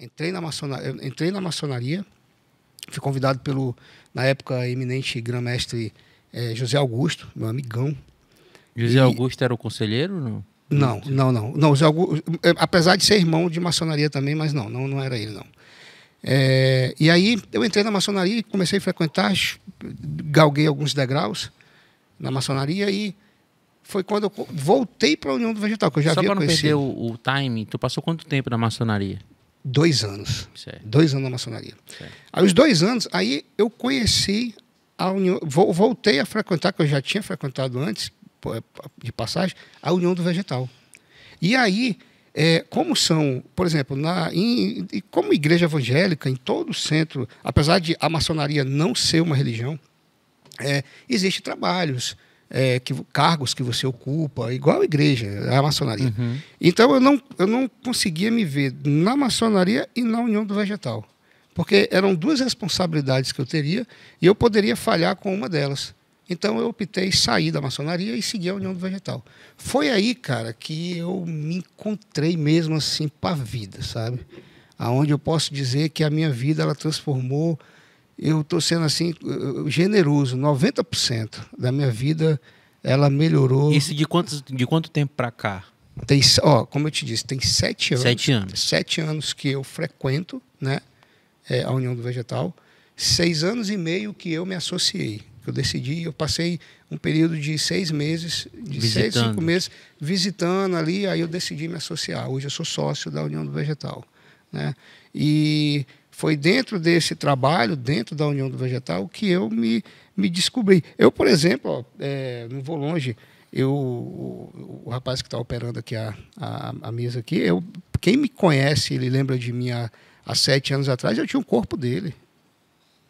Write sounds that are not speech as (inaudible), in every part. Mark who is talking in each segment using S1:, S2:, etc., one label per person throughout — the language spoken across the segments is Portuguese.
S1: Entrei na maçonaria, entrei na maçonaria fui convidado pelo, na época, eminente grã-mestre é, José Augusto, meu amigão. José e... Augusto era o conselheiro? Não, não, não. não. não José Augusto, eh, apesar de ser irmão de maçonaria também, mas não, não, não era ele, não. É, e aí eu entrei na maçonaria e comecei a frequentar, galguei alguns degraus na maçonaria e foi quando eu voltei para a União do Vegetal, que eu já Só havia Só para não perder o, o time, tu passou quanto tempo na maçonaria? dois anos. Certo. Dois anos na maçonaria. Certo. Aí, os dois anos, aí eu conheci a União, voltei a frequentar, que eu já tinha frequentado antes, é, de passagem, a União do Vegetal. E aí, é, como são, por exemplo, na, em, como igreja evangélica, em todo o centro, apesar de a maçonaria não ser uma religião, é, existem trabalhos, é, que, cargos que você ocupa, igual a igreja, a maçonaria. Uhum. Então eu não, eu não conseguia me ver na maçonaria e na União do Vegetal, porque eram duas responsabilidades que eu teria e eu poderia falhar com uma delas. Então eu optei sair da maçonaria e seguir a União do Vegetal. Foi aí, cara, que eu me encontrei mesmo assim para a vida, sabe? Aonde eu posso dizer que a minha vida ela transformou eu estou sendo assim generoso, 90% da minha vida ela melhorou. Isso de quantos, de quanto tempo para cá? Tem, ó, como eu te disse, tem sete anos. Sete anos. Sete anos que eu frequento, né, é, a União do Vegetal. Seis anos e meio que eu me associei. Eu decidi, eu passei um período de seis meses, de visitando. seis, cinco meses, visitando ali, aí eu decidi me associar. Hoje eu sou sócio da União do Vegetal. Né? E foi dentro desse trabalho, dentro da União do Vegetal, que eu me, me descobri. Eu, por exemplo, ó, é, não vou longe, eu, o, o rapaz que está operando aqui a, a, a, mesa aqui, eu, quem me conhece, ele lembra de mim há, há sete anos atrás, eu tinha o um corpo dele.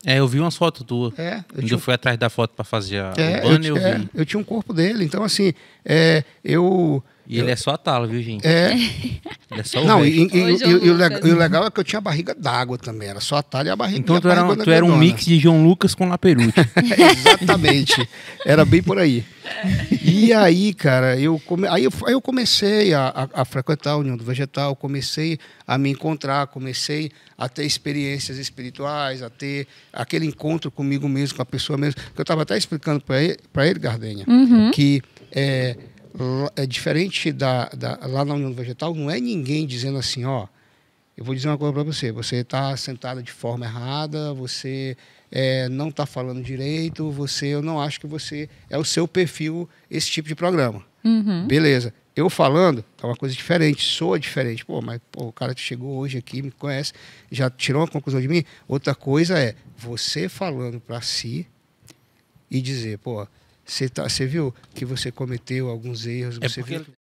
S1: É, eu vi umas fotos tuas. É, eu, tinha... eu fui atrás da foto para fazer a é, eu, eu é, vi. eu tinha um corpo dele, então assim, é, eu... E eu... ele é só tala, viu, gente? É, (laughs) É só o Não, e, e, e, e, o legal, e o legal é que eu tinha barriga d'água também. Era só a talha e a barriga Então tu, era, tu era um mix de João Lucas com Laperute. (laughs) Exatamente. Era bem por aí. E aí, cara, eu, come... aí eu, aí eu comecei a, a, a, frequentar a União do Vegetal, comecei a me encontrar, comecei a ter experiências espirituais, a ter aquele encontro comigo mesmo, com a pessoa mesmo. Eu estava até explicando para ele, ele, Gardenha, uhum. que é, é diferente da, da, lá na União Vegetal, não é ninguém dizendo assim, ó, eu vou dizer uma coisa para você, você está sentada de forma errada, você é, não está falando direito, você, eu não acho que você é o seu perfil esse tipo de programa. Uhum. Beleza. Eu falando, é uma coisa diferente, soa diferente. Pô, mas pô, o cara chegou hoje aqui, me conhece, já tirou uma conclusão de mim. Outra coisa é você falando para si e dizer, pô, você tá, viu que você cometeu alguns erros. É você porque... viu...